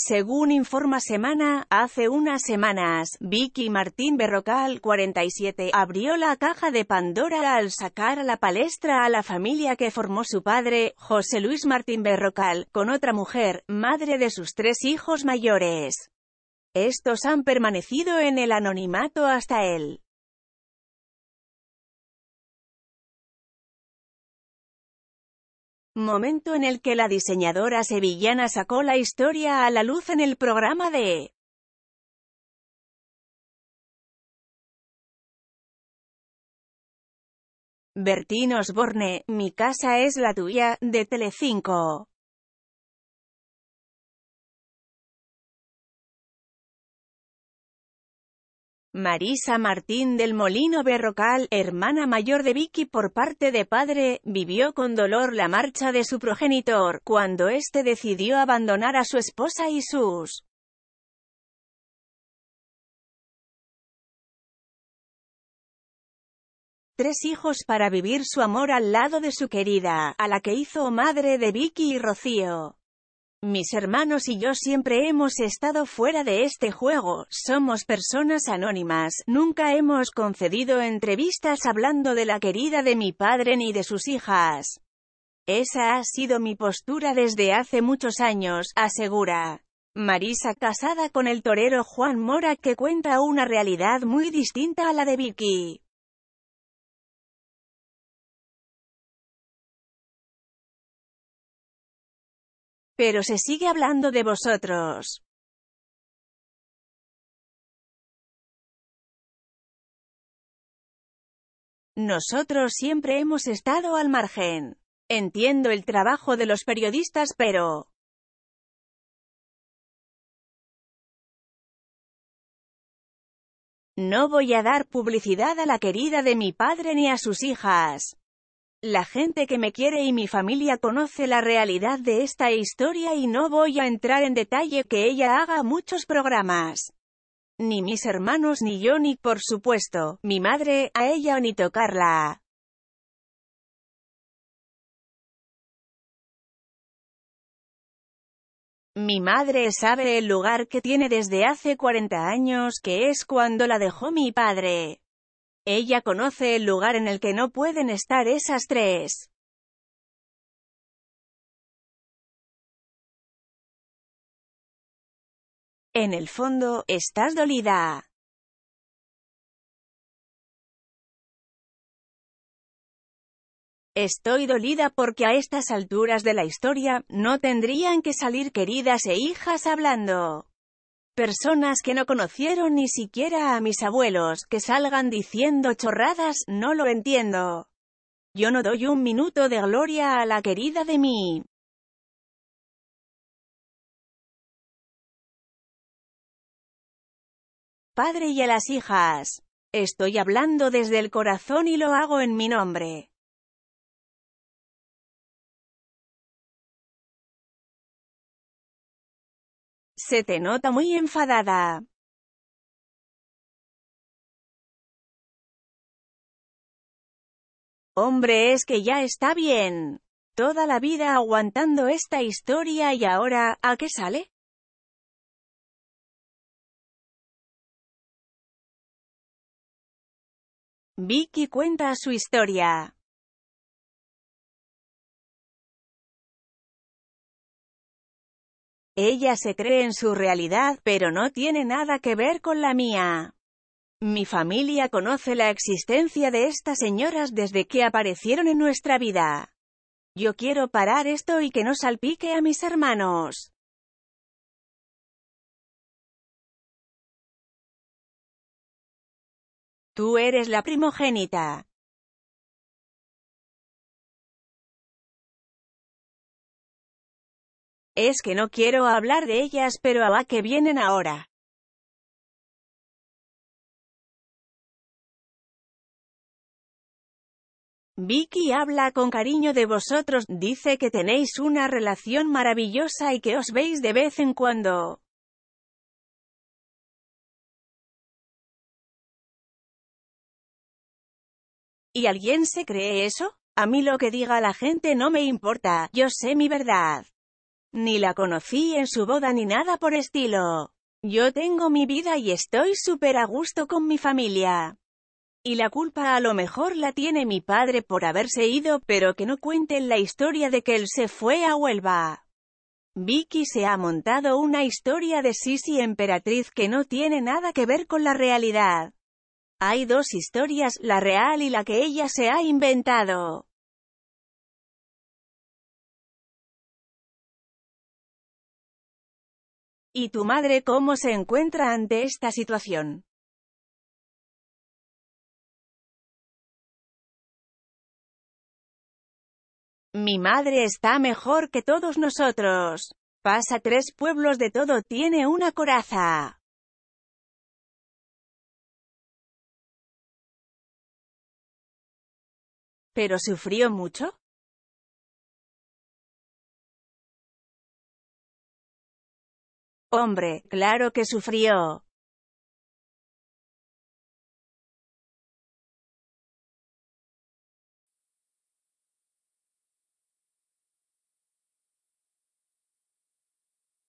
Según informa Semana, hace unas semanas, Vicky Martín Berrocal, 47, abrió la caja de Pandora al sacar a la palestra a la familia que formó su padre, José Luis Martín Berrocal, con otra mujer, madre de sus tres hijos mayores. Estos han permanecido en el anonimato hasta él. momento en el que la diseñadora sevillana sacó la historia a la luz en el programa de Bertín Osborne, Mi casa es la tuya, de Telecinco. Marisa Martín del Molino Berrocal, hermana mayor de Vicky por parte de padre, vivió con dolor la marcha de su progenitor, cuando éste decidió abandonar a su esposa y sus tres hijos para vivir su amor al lado de su querida, a la que hizo madre de Vicky y Rocío. Mis hermanos y yo siempre hemos estado fuera de este juego, somos personas anónimas, nunca hemos concedido entrevistas hablando de la querida de mi padre ni de sus hijas. Esa ha sido mi postura desde hace muchos años, asegura. Marisa casada con el torero Juan Mora que cuenta una realidad muy distinta a la de Vicky. Pero se sigue hablando de vosotros. Nosotros siempre hemos estado al margen. Entiendo el trabajo de los periodistas pero... No voy a dar publicidad a la querida de mi padre ni a sus hijas. La gente que me quiere y mi familia conoce la realidad de esta historia y no voy a entrar en detalle que ella haga muchos programas. Ni mis hermanos ni yo ni, por supuesto, mi madre, a ella ni tocarla. Mi madre sabe el lugar que tiene desde hace 40 años que es cuando la dejó mi padre. Ella conoce el lugar en el que no pueden estar esas tres. En el fondo, estás dolida. Estoy dolida porque a estas alturas de la historia, no tendrían que salir queridas e hijas hablando. Personas que no conocieron ni siquiera a mis abuelos, que salgan diciendo chorradas, no lo entiendo. Yo no doy un minuto de gloria a la querida de mí. Padre y a las hijas. Estoy hablando desde el corazón y lo hago en mi nombre. Se te nota muy enfadada. Hombre, es que ya está bien. Toda la vida aguantando esta historia y ahora, ¿a qué sale? Vicky cuenta su historia. Ella se cree en su realidad, pero no tiene nada que ver con la mía. Mi familia conoce la existencia de estas señoras desde que aparecieron en nuestra vida. Yo quiero parar esto y que no salpique a mis hermanos. Tú eres la primogénita. Es que no quiero hablar de ellas pero a que vienen ahora. Vicky habla con cariño de vosotros, dice que tenéis una relación maravillosa y que os veis de vez en cuando. ¿Y alguien se cree eso? A mí lo que diga la gente no me importa, yo sé mi verdad. Ni la conocí en su boda ni nada por estilo. Yo tengo mi vida y estoy súper a gusto con mi familia. Y la culpa a lo mejor la tiene mi padre por haberse ido, pero que no cuenten la historia de que él se fue a Huelva. Vicky se ha montado una historia de Sisi Emperatriz que no tiene nada que ver con la realidad. Hay dos historias, la real y la que ella se ha inventado. ¿Y tu madre cómo se encuentra ante esta situación? Mi madre está mejor que todos nosotros. Pasa tres pueblos de todo, tiene una coraza. ¿Pero sufrió mucho? Hombre, claro que sufrió.